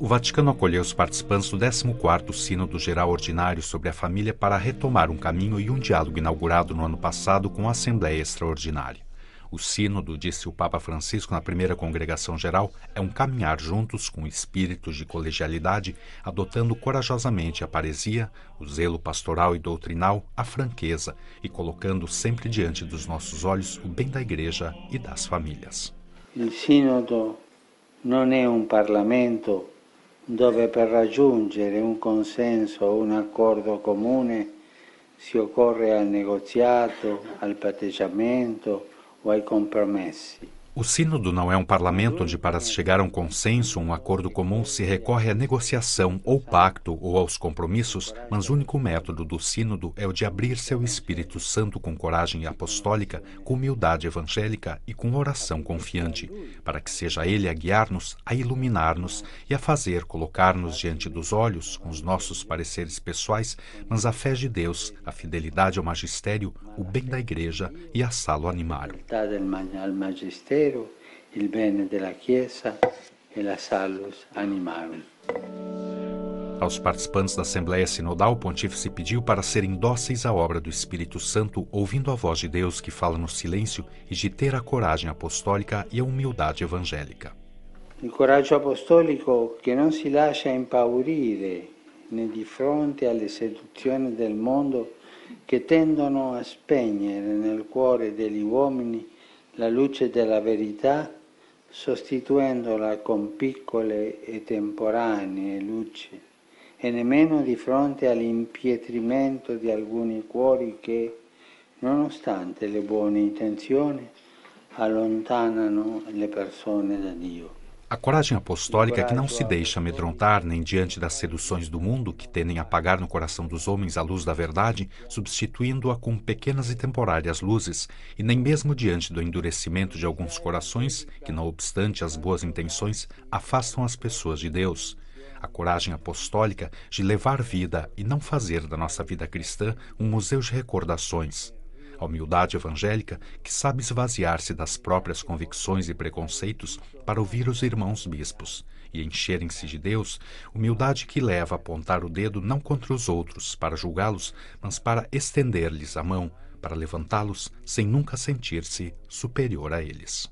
o Vaticano acolheu os participantes do 14º Sínodo Geral Ordinário sobre a Família para retomar um caminho e um diálogo inaugurado no ano passado com a Assembleia Extraordinária. O sínodo, disse o Papa Francisco na primeira congregação geral, é um caminhar juntos com espíritos de colegialidade, adotando corajosamente a paresia, o zelo pastoral e doutrinal, a franqueza e colocando sempre diante dos nossos olhos o bem da Igreja e das famílias. O sínodo não é um parlamento dove per raggiungere un consenso o un accordo comune si occorre al negoziato, al patteggiamento o ai compromessi. O Sínodo não é um parlamento onde, para chegar a um consenso, um acordo comum, se recorre à negociação ou pacto ou aos compromissos, mas o único método do Sínodo é o de abrir seu Espírito Santo com coragem apostólica, com humildade evangélica e com oração confiante, para que seja Ele a guiar-nos, a iluminar-nos e a fazer colocar-nos diante dos olhos, com os nossos pareceres pessoais, mas a fé de Deus, a fidelidade ao magistério, o bem da Igreja e a salo animarum vero il bene della Chiesa e la salus animarum. Aos participantes da Assembleia Sinodal, o Pontífice pediu para serem dóceis à obra do Espírito Santo, ouvindo a voz de Deus que fala no silêncio e de ter a coragem apostólica e a humildade evangélica. O coragem apostólico que não se lascia impaurire né di fronte alle seduzioni del mondo que tendono a spegnere nel cuore degli uomini la luce della verità sostituendola con piccole e temporanee luci e nemmeno di fronte all'impietrimento di alcuni cuori che, nonostante le buone intenzioni, allontanano le persone da Dio. A coragem apostólica que não se deixa amedrontar nem diante das seduções do mundo que tendem a apagar no coração dos homens a luz da verdade, substituindo-a com pequenas e temporárias luzes, e nem mesmo diante do endurecimento de alguns corações que, não obstante as boas intenções, afastam as pessoas de Deus. A coragem apostólica de levar vida e não fazer da nossa vida cristã um museu de recordações, a humildade evangélica que sabe esvaziar-se das próprias convicções e preconceitos para ouvir os irmãos bispos e encherem-se de Deus, humildade que leva a apontar o dedo não contra os outros para julgá-los, mas para estender-lhes a mão, para levantá-los sem nunca sentir-se superior a eles.